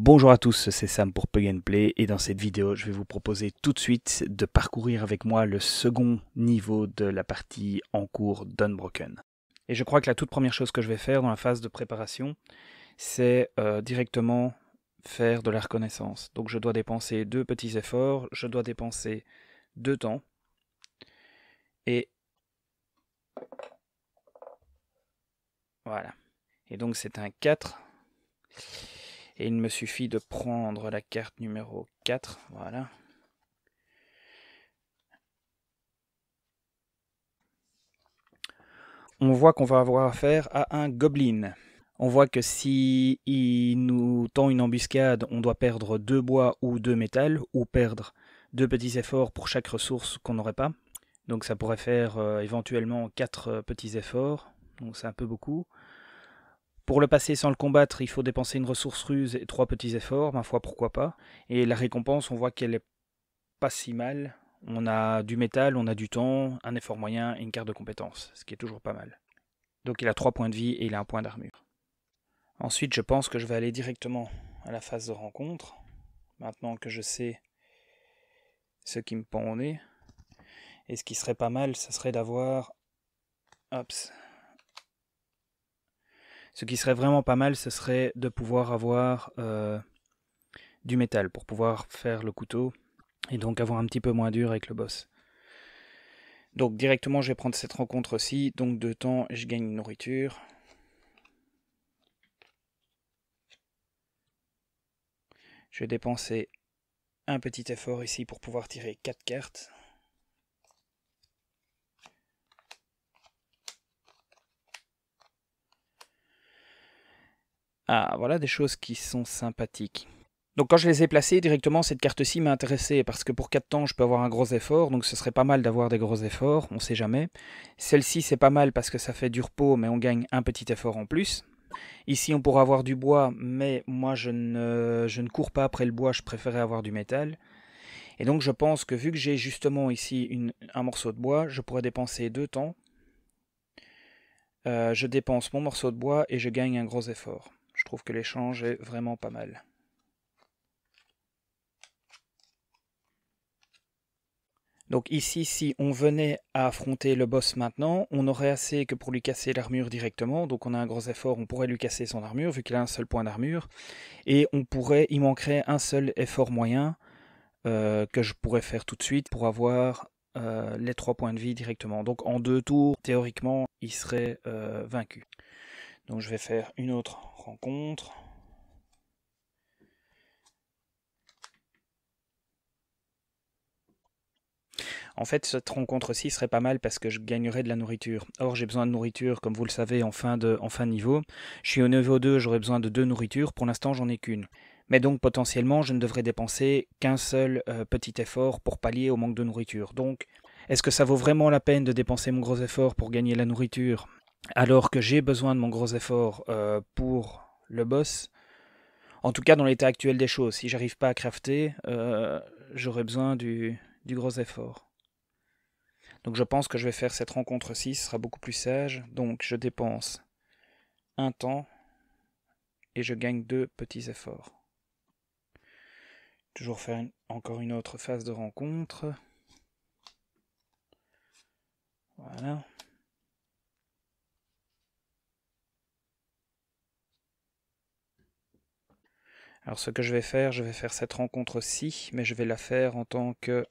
Bonjour à tous, c'est Sam pour Pug and Play et dans cette vidéo je vais vous proposer tout de suite de parcourir avec moi le second niveau de la partie en cours d'Unbroken. Et je crois que la toute première chose que je vais faire dans la phase de préparation, c'est euh, directement faire de la reconnaissance. Donc je dois dépenser deux petits efforts, je dois dépenser deux temps et voilà. Et donc c'est un 4. Et il me suffit de prendre la carte numéro 4, voilà. On voit qu'on va avoir affaire à un gobelin. On voit que si il nous tend une embuscade, on doit perdre deux bois ou deux métal, ou perdre deux petits efforts pour chaque ressource qu'on n'aurait pas. Donc ça pourrait faire euh, éventuellement quatre euh, petits efforts, donc c'est un peu beaucoup. Pour le passer sans le combattre, il faut dépenser une ressource ruse et trois petits efforts, ma foi, pourquoi pas. Et la récompense, on voit qu'elle est pas si mal. On a du métal, on a du temps, un effort moyen et une carte de compétence, ce qui est toujours pas mal. Donc il a trois points de vie et il a un point d'armure. Ensuite, je pense que je vais aller directement à la phase de rencontre. Maintenant que je sais ce qui me pend au nez. Et ce qui serait pas mal, ce serait d'avoir. Hop, ce qui serait vraiment pas mal, ce serait de pouvoir avoir euh, du métal pour pouvoir faire le couteau et donc avoir un petit peu moins dur avec le boss. Donc directement, je vais prendre cette rencontre aussi. Donc de temps, je gagne une nourriture. Je vais dépenser un petit effort ici pour pouvoir tirer 4 cartes. Ah, voilà des choses qui sont sympathiques. Donc quand je les ai placées, directement, cette carte-ci m'a intéressé parce que pour 4 temps, je peux avoir un gros effort, donc ce serait pas mal d'avoir des gros efforts, on sait jamais. Celle-ci, c'est pas mal parce que ça fait du repos, mais on gagne un petit effort en plus. Ici, on pourrait avoir du bois, mais moi, je ne, je ne cours pas après le bois, je préférais avoir du métal. Et donc, je pense que vu que j'ai justement ici un morceau de bois, je pourrais dépenser 2 temps. Euh, je dépense mon morceau de bois et je gagne un gros effort trouve que l'échange est vraiment pas mal. Donc ici, si on venait à affronter le boss maintenant, on aurait assez que pour lui casser l'armure directement, donc on a un gros effort, on pourrait lui casser son armure, vu qu'il a un seul point d'armure, et on pourrait, il manquerait un seul effort moyen, euh, que je pourrais faire tout de suite pour avoir euh, les trois points de vie directement. Donc en deux tours, théoriquement, il serait euh, vaincu. Donc je vais faire une autre rencontre. En fait, cette rencontre-ci serait pas mal parce que je gagnerais de la nourriture. Or, j'ai besoin de nourriture, comme vous le savez, en fin de, fin niveau. Je suis au niveau 2, j'aurais besoin de deux nourritures. Pour l'instant, j'en ai qu'une. Mais donc, potentiellement, je ne devrais dépenser qu'un seul euh, petit effort pour pallier au manque de nourriture. Donc, est-ce que ça vaut vraiment la peine de dépenser mon gros effort pour gagner la nourriture alors que j'ai besoin de mon gros effort euh, pour le boss. En tout cas, dans l'état actuel des choses, si j'arrive pas à crafter, euh, j'aurai besoin du, gros effort. Donc je pense que je vais faire cette rencontre-ci, ce sera beaucoup plus sage. Donc je dépense un temps et je gagne deux petits efforts. Toujours faire encore une autre phase de rencontre. Voilà. Alors ce que je vais faire, je vais faire cette rencontre-ci, mais je vais la faire en tant que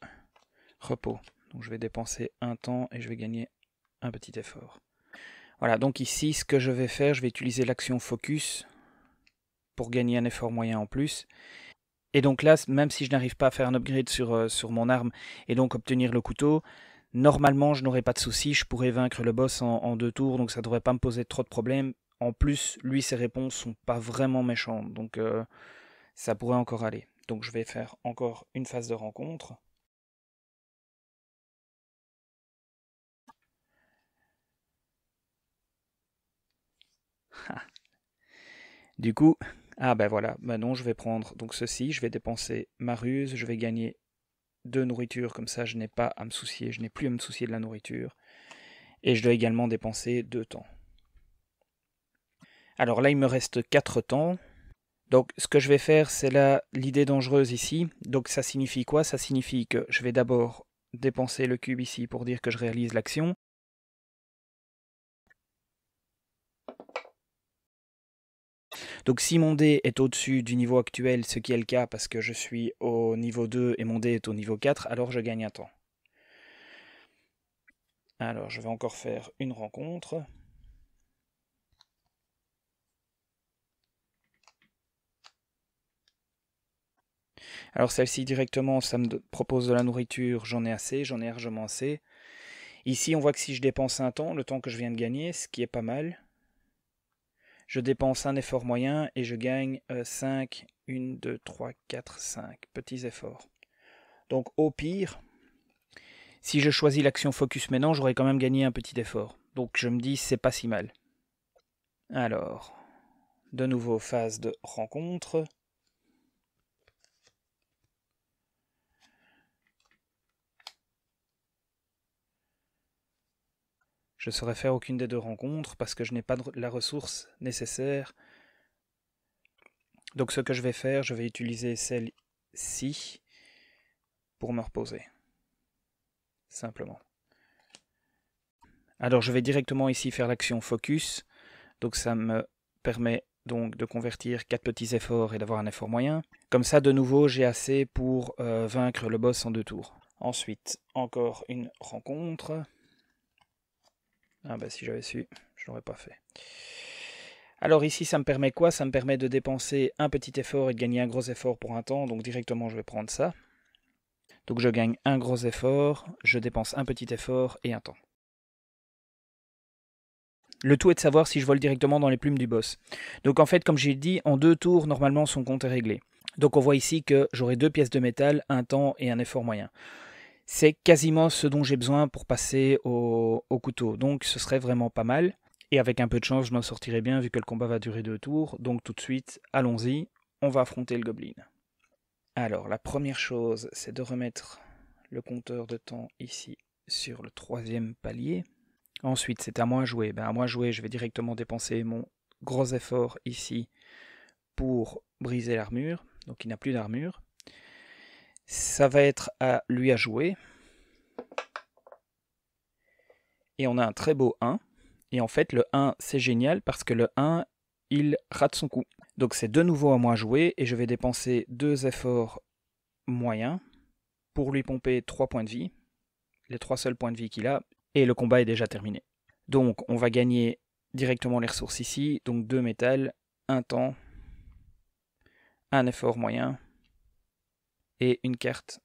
repos. Donc je vais dépenser un temps et je vais gagner un petit effort. Voilà, donc ici, ce que je vais faire, je vais utiliser l'action focus pour gagner un effort moyen en plus. Et donc là, même si je n'arrive pas à faire un upgrade sur, euh, sur mon arme et donc obtenir le couteau, normalement je n'aurai pas de soucis, je pourrais vaincre le boss en, deux tours, donc ça ne devrait pas me poser trop de problèmes. En plus, lui, ses réponses sont pas vraiment méchantes, donc euh, ça pourrait encore aller. Donc je vais faire encore une phase de rencontre. du coup, ah ben voilà, maintenant je vais prendre donc ceci, je vais dépenser ma ruse, je vais gagner deux nourritures. comme ça je n'ai pas à me soucier, je n'ai plus à me soucier de la nourriture. Et je dois également dépenser deux temps. Alors là, il me reste quatre temps. Donc ce que je vais faire, c'est l'idée dangereuse ici. Donc ça signifie quoi Ça signifie que je vais d'abord dépenser le cube ici pour dire que je réalise l'action. Donc si mon dé est au-dessus du niveau actuel, ce qui est le cas parce que je suis au niveau 2 et mon dé est au niveau 4, alors je gagne un temps. Alors je vais encore faire une rencontre. Alors celle-ci directement, ça me propose de la nourriture, j'en ai assez, j'en ai largement assez. Ici, on voit que si je dépense un temps, le temps que je viens de gagner, ce qui est pas mal, je dépense un effort moyen et je gagne 5, 1, 2, 3, 4, 5 petits efforts. Donc au pire, si je choisis l'action focus maintenant, j'aurais quand même gagné un petit effort. Donc je me dis c'est pas si mal. Alors, de nouveau phase de rencontre. Je ne saurais faire aucune des deux rencontres parce que je n'ai pas la ressource nécessaire. Donc ce que je vais faire, je vais utiliser celle-ci pour me reposer. Simplement. Alors je vais directement ici faire l'action focus. Donc ça me permet donc de convertir quatre petits efforts et d'avoir un effort moyen. Comme ça, de nouveau, j'ai assez pour euh, vaincre le boss en deux tours. Ensuite, encore une rencontre. Ah ben si j'avais su, je l'aurais pas fait. Alors ici, ça me permet quoi Ça me permet de dépenser un petit effort et de gagner un gros effort pour un temps. Donc directement, je vais prendre ça. Donc je gagne un gros effort, je dépense un petit effort et un temps. Le tout est de savoir si je vole directement dans les plumes du boss. Donc en fait, comme j'ai dit, en deux tours, normalement, son compte est réglé. Donc on voit ici que j'aurai deux pièces de métal, un temps et un effort moyen c'est quasiment ce dont j'ai besoin pour passer au, couteau. Donc ce serait vraiment pas mal. Et avec un peu de chance, je m'en sortirai bien vu que le combat va durer deux tours. Donc tout de suite, allons-y, on va affronter le gobelin. Alors la première chose, c'est de remettre le compteur de temps ici sur le troisième palier. Ensuite, c'est à moi jouer. Ben, à moi jouer, je vais directement dépenser mon gros effort ici pour briser l'armure. Donc il n'a plus d'armure. Ça va être à lui à jouer. Et on a un très beau 1. Et en fait, le 1, c'est génial parce que le 1, il rate son coup. Donc c'est de nouveau à moi à jouer et je vais dépenser deux efforts moyens pour lui pomper 3 points de vie, les 3 seuls points de vie qu'il a, et le combat est déjà terminé. Donc on va gagner directement les ressources ici, donc 2 métal, un temps, un effort moyen, et une carte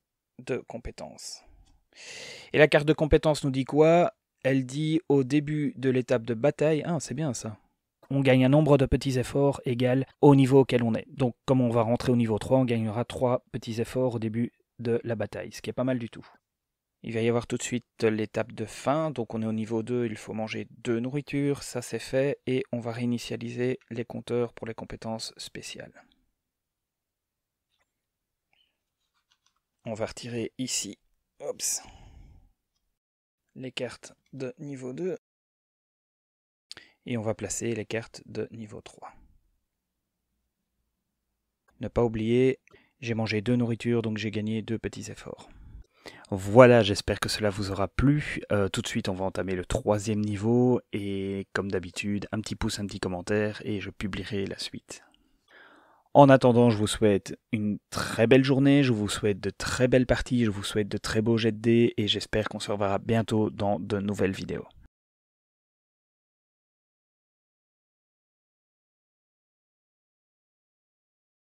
de compétences. Et la carte de compétences nous dit quoi Elle dit au début de l'étape de bataille, ah c'est bien ça, on gagne un nombre de petits efforts égal au niveau auquel on est. Donc comme on va rentrer au niveau 3, on gagnera 3 petits efforts au début de la bataille, ce qui est pas mal du tout. Il va y avoir tout de suite l'étape de fin, donc on est au niveau 2, il faut manger deux nourritures, ça c'est fait, et on va réinitialiser les compteurs pour les compétences spéciales. on va retirer ici les cartes de niveau 2 et on va placer les cartes de niveau 3. Ne pas oublier, j'ai mangé deux nourritures donc j'ai gagné deux petits efforts. Voilà, j'espère que cela vous aura plu. Euh, tout de suite, on va entamer le troisième niveau et comme d'habitude, un petit pouce, un petit commentaire et je publierai la suite. En attendant, je vous souhaite une très belle journée, je vous souhaite de très belles parties, je vous souhaite de très beaux jets de dés et j'espère qu'on se reverra bientôt dans de nouvelles vidéos.